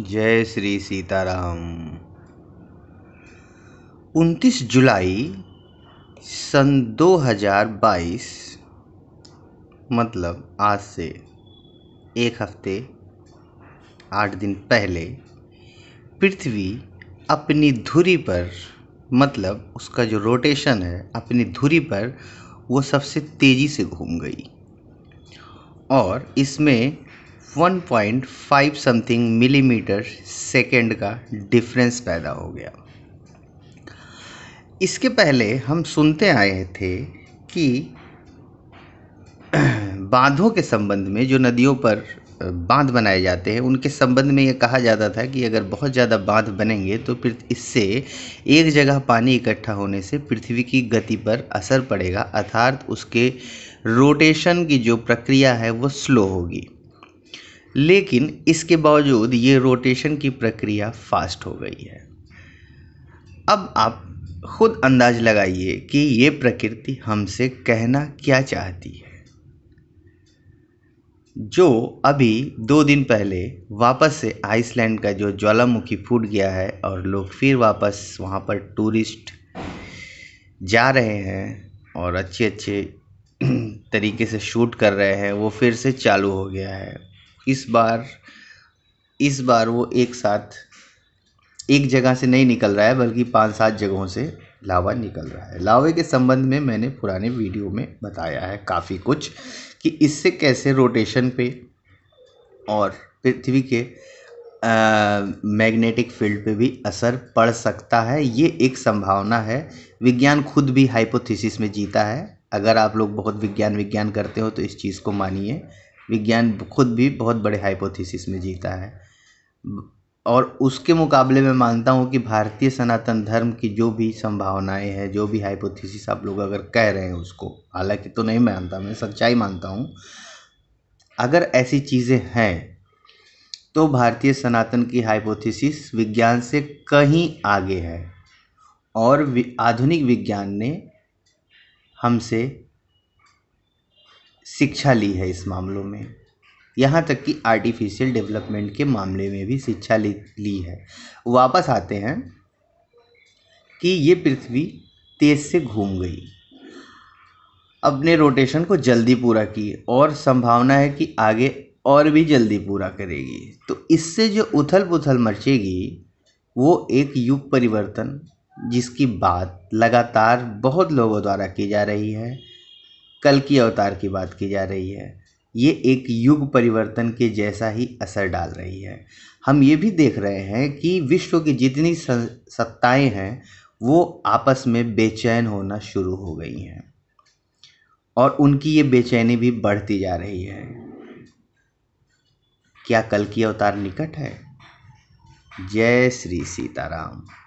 जय श्री सीताराम 29 जुलाई सन 2022 मतलब आज से एक हफ्ते आठ दिन पहले पृथ्वी अपनी धुरी पर मतलब उसका जो रोटेशन है अपनी धुरी पर वो सबसे तेज़ी से घूम गई और इसमें 1.5 समथिंग मिलीमीटर सेकेंड का डिफरेंस पैदा हो गया इसके पहले हम सुनते आए थे कि बांधों के संबंध में जो नदियों पर बांध बनाए जाते हैं उनके संबंध में ये कहा जाता था कि अगर बहुत ज़्यादा बांध बनेंगे तो इससे एक जगह पानी इकट्ठा होने से पृथ्वी की गति पर असर पड़ेगा अर्थात उसके रोटेशन की जो प्रक्रिया है वो स्लो होगी लेकिन इसके बावजूद ये रोटेशन की प्रक्रिया फास्ट हो गई है अब आप खुद अंदाज लगाइए कि ये प्रकृति हमसे कहना क्या चाहती है जो अभी दो दिन पहले वापस से आइसलैंड का जो ज्वालामुखी फूट गया है और लोग फिर वापस वहाँ पर टूरिस्ट जा रहे हैं और अच्छे अच्छे तरीके से शूट कर रहे हैं वो फिर से चालू हो गया है इस बार इस बार वो एक साथ एक जगह से नहीं निकल रहा है बल्कि पाँच सात जगहों से लावा निकल रहा है लावे के संबंध में मैंने पुराने वीडियो में बताया है काफ़ी कुछ कि इससे कैसे रोटेशन पे और पृथ्वी के मैग्नेटिक फील्ड पे भी असर पड़ सकता है ये एक संभावना है विज्ञान खुद भी हाइपोथेसिस में जीता है अगर आप लोग बहुत विज्ञान विज्ञान करते हो तो इस चीज़ को मानिए विज्ञान खुद भी बहुत बड़े हाइपोथीसिस में जीता है और उसके मुकाबले में मानता हूँ कि भारतीय सनातन धर्म की जो भी संभावनाएं हैं जो भी हाइपोथेसिस आप लोग अगर कह रहे हैं उसको हालांकि तो नहीं मानता मैं सच्चाई मानता हूँ अगर ऐसी चीज़ें हैं तो भारतीय सनातन की हाइपोथेसिस विज्ञान से कहीं आगे है और आधुनिक विज्ञान ने हमसे शिक्षा ली है इस मामलों में यहाँ तक कि आर्टिफिशियल डेवलपमेंट के मामले में भी शिक्षा ली ली है वापस आते हैं कि ये पृथ्वी तेज़ से घूम गई अपने रोटेशन को जल्दी पूरा की और संभावना है कि आगे और भी जल्दी पूरा करेगी तो इससे जो उथल पुथल मचेगी वो एक युग परिवर्तन जिसकी बात लगातार बहुत लोगों द्वारा की जा रही है कल की अवतार की बात की जा रही है ये एक युग परिवर्तन के जैसा ही असर डाल रही है हम ये भी देख रहे हैं कि विश्व की जितनी सत्ताएं हैं वो आपस में बेचैन होना शुरू हो गई हैं और उनकी ये बेचैनी भी बढ़ती जा रही है क्या कल की अवतार निकट है जय श्री सीताराम